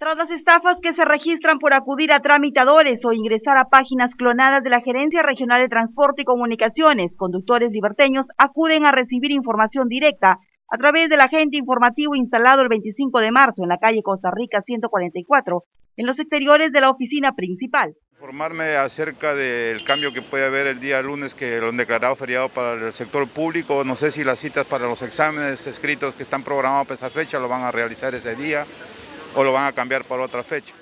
Tras las estafas que se registran por acudir a tramitadores o ingresar a páginas clonadas de la Gerencia Regional de Transporte y Comunicaciones, conductores liberteños acuden a recibir información directa a través del agente informativo instalado el 25 de marzo en la calle Costa Rica 144, en los exteriores de la oficina principal. Informarme acerca del cambio que puede haber el día lunes que lo han declarado feriado para el sector público. No sé si las citas para los exámenes escritos que están programados a esa fecha lo van a realizar ese día o lo van a cambiar para otra fecha.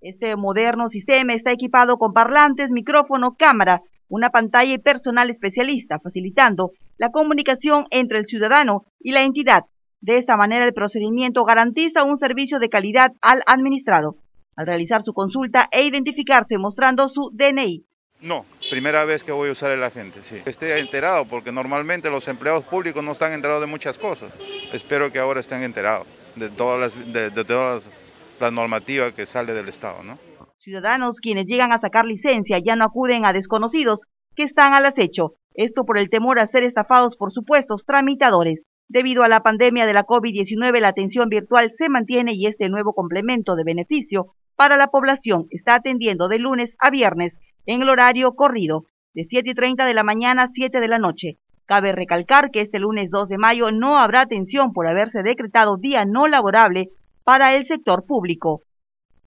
Este moderno sistema está equipado con parlantes, micrófono, cámara, una pantalla y personal especialista, facilitando la comunicación entre el ciudadano y la entidad. De esta manera, el procedimiento garantiza un servicio de calidad al administrado, al realizar su consulta e identificarse mostrando su DNI. No, primera vez que voy a usar el agente, sí. Esté enterado, porque normalmente los empleados públicos no están enterados de muchas cosas. Espero que ahora estén enterados de todas las, de, que sale del Estado. ¿no? Ciudadanos quienes llegan a sacar licencia ya no acuden a desconocidos que están al acecho. Esto por el temor a ser estafados por supuestos tramitadores. Debido a la pandemia de la COVID-19, la atención virtual se mantiene y este nuevo complemento de beneficio para la población está atendiendo de lunes a viernes en el horario corrido, de 7.30 de la mañana a 7 de la noche. Cabe recalcar que este lunes 2 de mayo no habrá atención por haberse decretado día no laborable para el sector público.